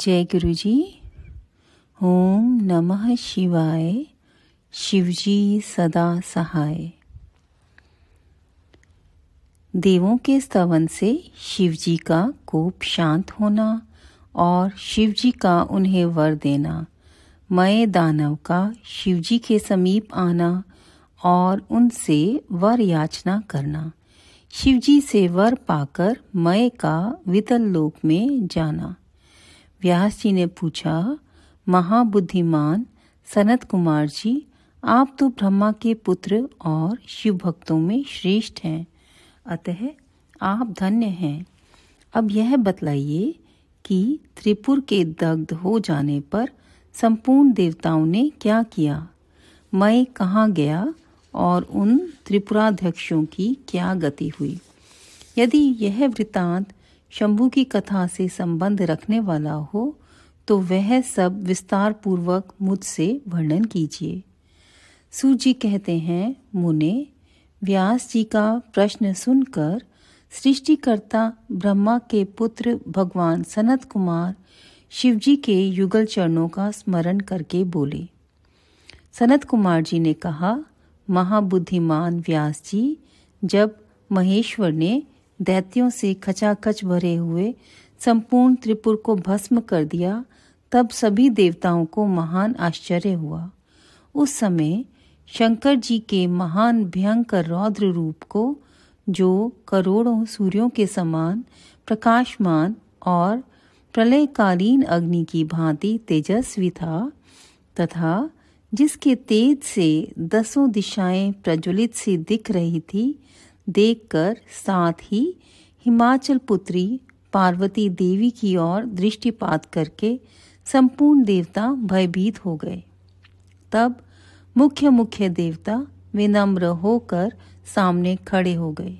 जय गुरु जी ओम नमः शिवाय शिवजी सदा सहाय देवों के स्तवन से शिवजी का कोप शांत होना और शिवजी का उन्हें वर देना मय दानव का शिवजी के समीप आना और उनसे वर याचना करना शिवजी से वर पाकर मय का वितल लोक में जाना व्यास जी ने पूछा महाबुद्धिमान सनत कुमार जी आप तो ब्रह्मा के पुत्र और शिव भक्तों में श्रेष्ठ हैं अतः आप धन्य हैं अब यह बतलाइए कि त्रिपुर के दग्ध हो जाने पर संपूर्ण देवताओं ने क्या किया मैं कहाँ गया और उन त्रिपुराध्यक्षों की क्या गति हुई यदि यह वृतांत शंभु की कथा से संबंध रखने वाला हो तो वह सब विस्तार पूर्वक मुझसे वर्णन कीजिए सूजी कहते हैं मुने व्यास जी का प्रश्न सुनकर सृष्टिकर्ता ब्रह्मा के पुत्र भगवान सनत कुमार शिव जी के युगल चरणों का स्मरण करके बोले सनत कुमार जी ने कहा महाबुद्धिमान व्यास जी जब महेश्वर ने दैत्यों से खचाखच भरे हुए संपूर्ण त्रिपुर को भस्म कर दिया तब सभी देवताओं को महान आश्चर्य हुआ उस समय शंकर जी के महान भयंकर रौद्र रूप को जो करोड़ों सूर्यों के समान प्रकाशमान और प्रलयकालीन अग्नि की भांति तेजस्वी था तथा जिसके तेज से दसों दिशाएं प्रज्वलित सी दिख रही थी देखकर साथ ही हिमाचल पुत्री पार्वती देवी की ओर दृष्टिपात करके संपूर्ण देवता भयभीत हो गए तब मुख्य मुख्य देवता विनम्र होकर सामने खड़े हो गए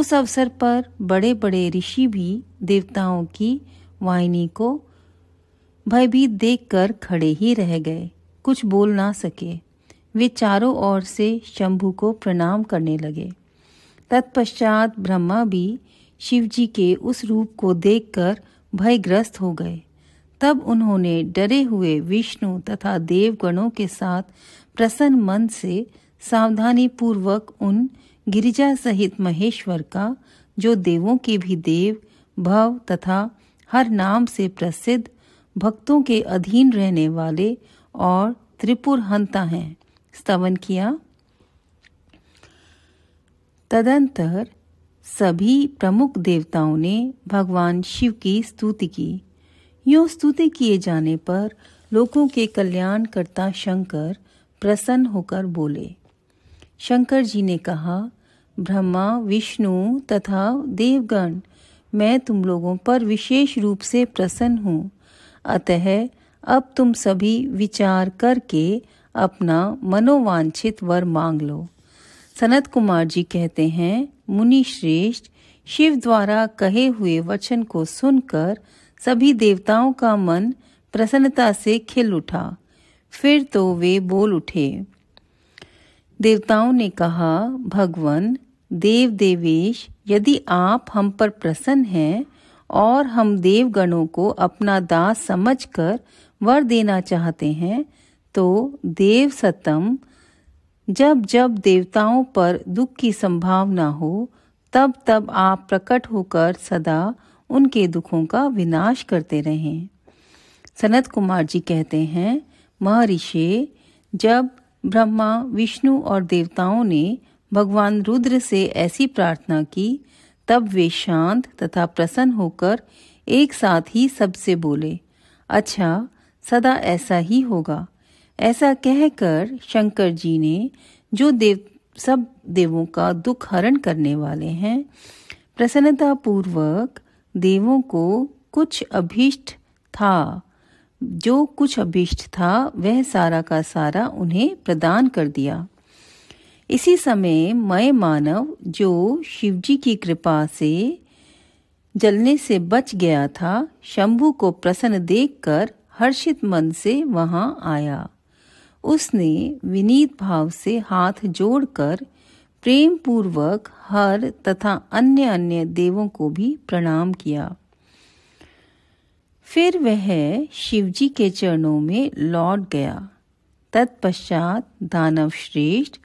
उस अवसर पर बड़े बड़े ऋषि भी देवताओं की वाहिनी को भयभीत देखकर खड़े ही रह गए कुछ बोल ना सके वे चारों ओर से शंभू को प्रणाम करने लगे तत्पश्चात ब्रह्मा भी शिव जी के उस रूप को देखकर भयग्रस्त हो गए तब उन्होंने डरे हुए विष्णु तथा देवगणों के साथ प्रसन्न मन से सावधानी पूर्वक उन गिरिजा सहित महेश्वर का जो देवों के भी देव भव तथा हर नाम से प्रसिद्ध भक्तों के अधीन रहने वाले और त्रिपुर हंता हैं स्तवन किया तदंतर सभी प्रमुख देवताओं ने भगवान शिव की स्तुति की यो स्तुति किए जाने पर लोगों के कल्याणकर्ता शंकर प्रसन्न होकर बोले शंकर जी ने कहा ब्रह्मा विष्णु तथा देवगण मैं तुम लोगों पर विशेष रूप से प्रसन्न हूँ अतः अब तुम सभी विचार करके अपना मनोवांछित वर मांग लो सनत कुमार जी कहते हैं मुनि श्रेष्ठ शिव द्वारा कहे हुए वचन को सुनकर सभी देवताओं का मन प्रसन्नता से खिल उठा फिर तो वे बोल उठे देवताओं ने कहा भगवान देव देवेश यदि आप हम पर प्रसन्न हैं और हम देवगणों को अपना दास समझकर वर देना चाहते हैं तो देव सतम जब जब देवताओं पर दुख की संभावना हो तब तब आप प्रकट होकर सदा उनके दुखों का विनाश करते रहें सनत कुमार जी कहते हैं महर्षि जब ब्रह्मा विष्णु और देवताओं ने भगवान रुद्र से ऐसी प्रार्थना की तब वे शांत तथा प्रसन्न होकर एक साथ ही सबसे बोले अच्छा सदा ऐसा ही होगा ऐसा कहकर शंकर जी ने जो देव सब देवों का दुख हरण करने वाले हैं प्रसन्नता पूर्वक देवों को कुछ अभीष्ट था जो कुछ अभीष्ट था वह सारा का सारा उन्हें प्रदान कर दिया इसी समय मय मानव जो शिवजी की कृपा से जलने से बच गया था शंभु को प्रसन्न देखकर हर्षित मन से वहां आया उसने विनीत भाव से हाथ जोड़कर प्रेम पूर्वक हर तथा अन्य अन्य देवों को भी प्रणाम किया फिर वह शिवजी के चरणों में लौट गया तत्पश्चात दानव श्रेष्ठ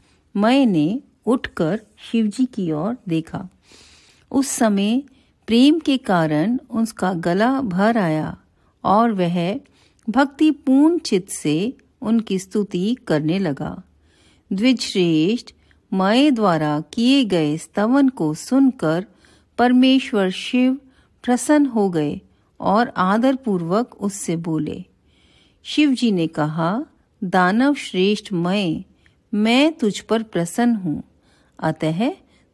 मय ने उठकर शिवजी की ओर देखा उस समय प्रेम के कारण उसका गला भर आया और वह भक्तिपूर्ण चित्त से उनकी स्तुति करने लगा द्विजश्रेष्ठ मय द्वारा किए गए स्तवन को सुनकर परमेश्वर शिव प्रसन्न हो गए और आदरपूर्वक उससे बोले शिव जी ने कहा दानव श्रेष्ठ मय मैं तुझ पर प्रसन्न हूँ अतः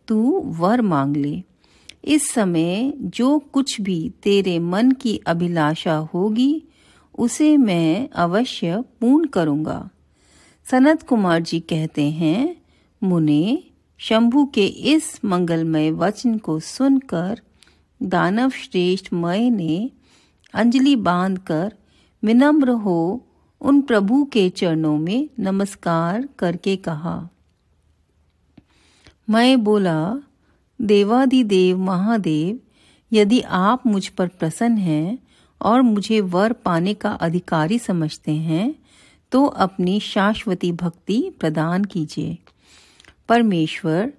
तू वर मांग ले इस समय जो कुछ भी तेरे मन की अभिलाषा होगी उसे मैं अवश्य पूर्ण करूँगा सनत कुमार जी कहते हैं मुने शंभु के इस मंगलमय वचन को सुनकर दानव श्रेष्ठ मय ने अंजलि बांधकर विनम्र हो उन प्रभु के चरणों में नमस्कार करके कहा मैं बोला देवादिदेव महादेव यदि आप मुझ पर प्रसन्न हैं और मुझे वर पाने का अधिकारी समझते हैं तो अपनी शाश्वती भक्ति प्रदान कीजिए परमेश्वर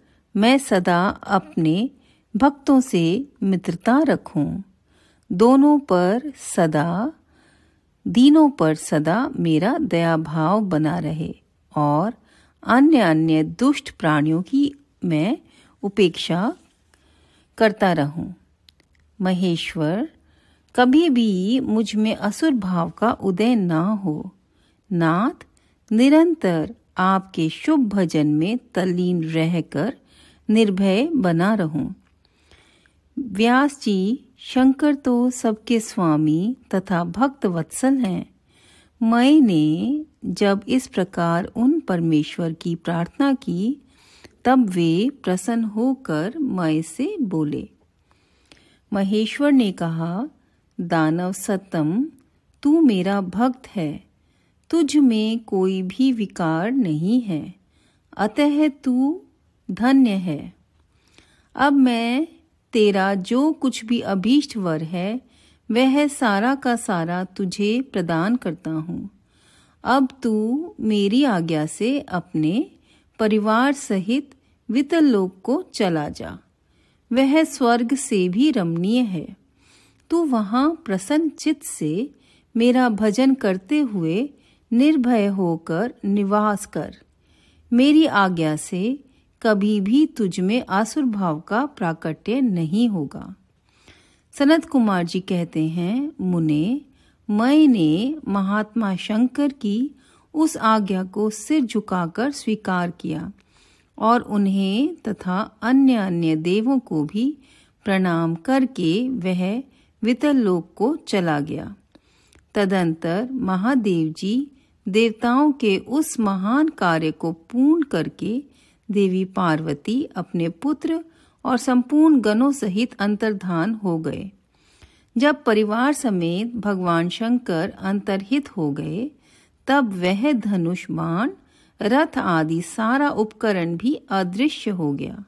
मैं सदा अपने भक्तों से मित्रता रखूं, दोनों पर सदा दीनों पर सदा मेरा दया भाव बना रहे और अन्य अन्य दुष्ट प्राणियों की मैं उपेक्षा करता रहूं। महेश्वर कभी भी मुझ में असुर भाव का उदय ना हो नाथ निरंतर आपके शुभ भजन में तलीन रहकर निर्भय बना रहूं। व्यास जी शंकर तो सबके स्वामी तथा भक्त वत्सल हैं मैंने जब इस प्रकार उन परमेश्वर की प्रार्थना की तब वे प्रसन्न होकर मैं से बोले महेश्वर ने कहा दानव सतम तू मेरा भक्त है तुझ में कोई भी विकार नहीं है अतः तू धन्य है अब मैं तेरा जो कुछ भी अभीष्ट वर है वह सारा का सारा तुझे प्रदान करता हूँ अब तू मेरी आज्ञा से अपने परिवार सहित वितल लोक को चला जा वह स्वर्ग से भी रमणीय है तू वहां प्रसन्न चित्त से मेरा भजन करते हुए निर्भय होकर निवास कर मेरी आज्ञा से कभी भी तुझ में आसुर भाव का प्राकट्य नहीं होगा सनत कुमार जी कहते हैं मुने मैंने महात्मा शंकर की उस आज्ञा को सिर झुकाकर स्वीकार किया और उन्हें तथा अन्य अन्य देवों को भी प्रणाम करके वह वितरलोक को चला गया तदंतर महादेव जी देवताओं के उस महान कार्य को पूर्ण करके देवी पार्वती अपने पुत्र और संपूर्ण गणों सहित अंतर्धान हो गए जब परिवार समेत भगवान शंकर अंतरहित हो गए तब वह धनुष बाण रथ आदि सारा उपकरण भी अदृश्य हो गया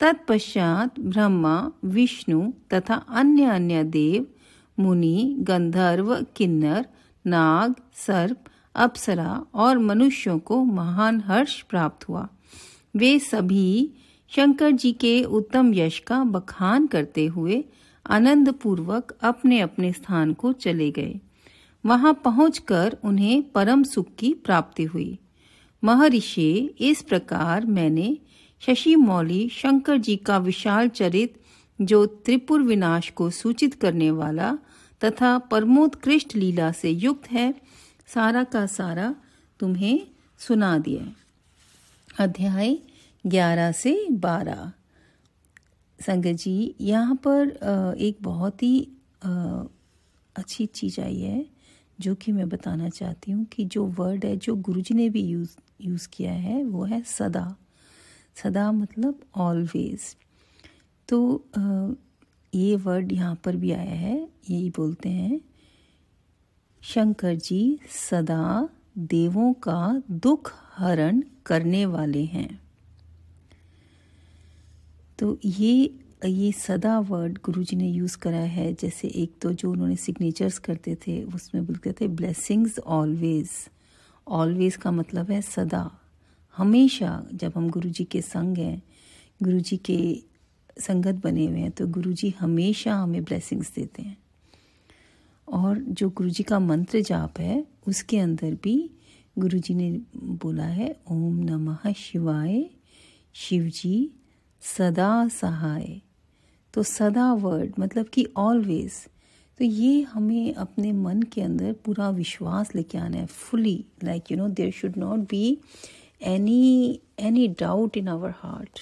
तत्पश्चात ब्रह्मा विष्णु तथा अन्य अन्य देव मुनि गंधर्व किन्नर नाग सर्प अप्सरा और मनुष्यों को महान हर्ष प्राप्त हुआ वे सभी शंकर जी के उत्तम यश का बखान करते हुए आनंद पूर्वक अपने अपने स्थान को चले गए वहां पहुंचकर उन्हें परम सुख की प्राप्ति हुई महर्षि इस प्रकार मैंने शशि मौली शंकर जी का विशाल चरित जो त्रिपुर विनाश को सूचित करने वाला तथा परमोत्कृष्ट लीला से युक्त है सारा का सारा तुम्हें सुना दिया अध्याय ग्यारह से बारह संगत जी यहाँ पर एक बहुत ही अच्छी चीज़ आई है जो कि मैं बताना चाहती हूँ कि जो वर्ड है जो गुरुजी ने भी यूज़ यूज़ किया है वो है सदा सदा मतलब ऑलवेज तो ये वर्ड यहाँ पर भी आया है यही बोलते हैं शंकर जी सदा देवों का दुख हरण करने वाले हैं तो ये ये सदा वर्ड गुरुजी ने यूज़ करा है जैसे एक तो जो उन्होंने सिग्नेचर्स करते थे उसमें बोलते थे ब्लेसिंग्स ऑलवेज ऑलवेज का मतलब है सदा हमेशा जब हम गुरु जी के संग हैं गुरु जी के संगत बने हुए हैं तो गुरु जी हमेशा हमें ब्लेसिंग्स देते हैं और जो गुरु जी का मंत्र जाप है उसके अंदर भी गुरु जी ने बोला है ओम नमः शिवाय शिव जी सदा सहाय तो सदा वर्ड मतलब कि ऑलवेज तो ये हमें अपने मन के अंदर पूरा विश्वास लेके आना है fully like you know there should not be any any doubt in our heart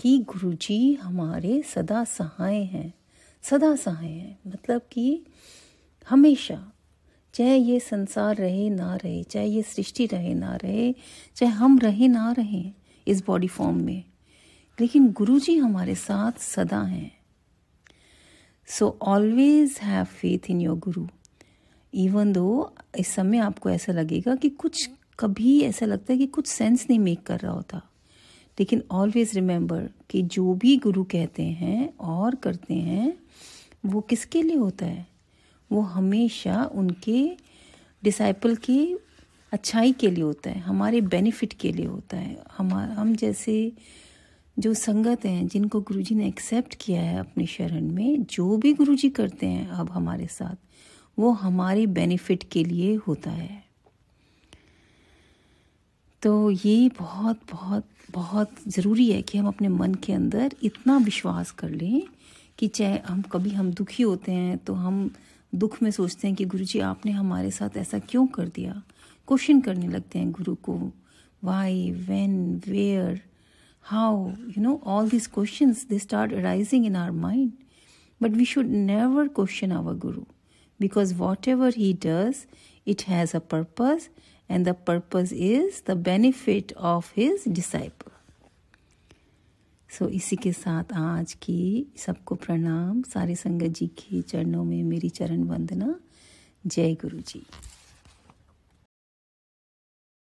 कि गुरु जी हमारे सदा सहाय हैं सदा सहाय हैं मतलब कि हमेशा चाहे ये संसार रहे ना रहे चाहे ये सृष्टि रहे ना रहे चाहे हम रहे ना रहे इस बॉडी फॉर्म में लेकिन गुरु जी हमारे साथ सदा हैं so always have faith in your guru even though इस समय आपको ऐसा लगेगा कि कुछ कभी ऐसा लगता है कि कुछ सेंस नहीं मेक कर रहा होता लेकिन ऑलवेज रिमेंबर कि जो भी गुरु कहते हैं और करते हैं वो किसके लिए होता है वो हमेशा उनके डिसाइपल की अच्छाई के लिए होता है हमारे बेनिफिट के लिए होता है हम हम जैसे जो संगत हैं जिनको गुरुजी ने एक्सेप्ट किया है अपने शरण में जो भी गुरुजी करते हैं अब हमारे साथ वो हमारे बेनिफिट के लिए होता है तो ये बहुत बहुत बहुत ज़रूरी है कि हम अपने मन के अंदर इतना विश्वास कर लें कि चाहे हम कभी हम दुखी होते हैं तो हम दुख में सोचते हैं कि गुरु जी आपने हमारे साथ ऐसा क्यों कर दिया क्वेश्चन करने लगते हैं गुरु को why when where how you know all this question they start arising in our mind but we should never question our guru because whatever he does it has a purpose and the purpose is the benefit of his disciple. So so, इसी के साथ आज की सबको प्रणाम सारे संगत जी के चरणों में मेरी चरण वंदना जय गुरु जी